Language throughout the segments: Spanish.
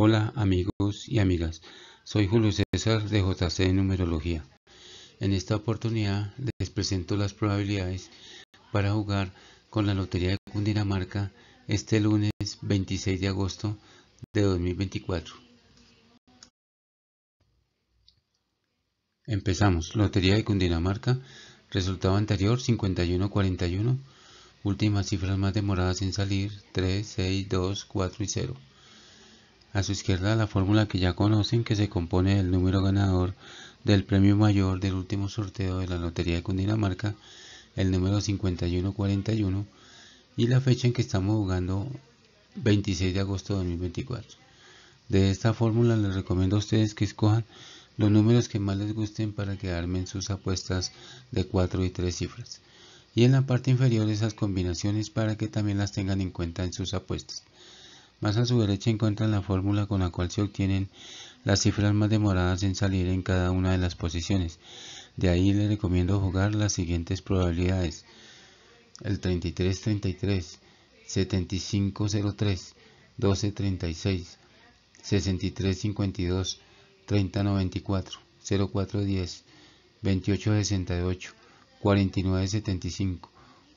Hola amigos y amigas, soy Julio César de JC de Numerología. En esta oportunidad les presento las probabilidades para jugar con la Lotería de Cundinamarca este lunes 26 de agosto de 2024. Empezamos. Lotería de Cundinamarca. Resultado anterior 51-41. Últimas cifras más demoradas en salir 3, 6, 2, 4 y 0. A su izquierda la fórmula que ya conocen que se compone del número ganador del premio mayor del último sorteo de la Lotería de Cundinamarca, el número 5141, y la fecha en que estamos jugando 26 de agosto de 2024. De esta fórmula les recomiendo a ustedes que escojan los números que más les gusten para que armen sus apuestas de 4 y 3 cifras. Y en la parte inferior esas combinaciones para que también las tengan en cuenta en sus apuestas. Más a su derecha encuentran la fórmula con la cual se obtienen las cifras más demoradas en salir en cada una de las posiciones. De ahí les recomiendo jugar las siguientes probabilidades. El 33-33, 75-03, 12-36, 63-52, 30-94, 04-10, 28-68, 49-75,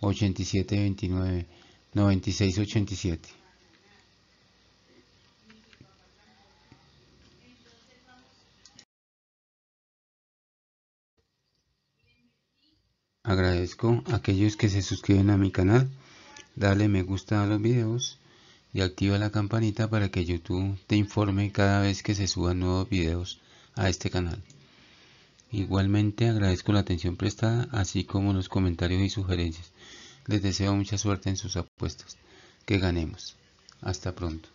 87-29, 96-87. Agradezco a aquellos que se suscriben a mi canal, dale me gusta a los videos y activa la campanita para que YouTube te informe cada vez que se suban nuevos videos a este canal. Igualmente agradezco la atención prestada, así como los comentarios y sugerencias. Les deseo mucha suerte en sus apuestas. Que ganemos. Hasta pronto.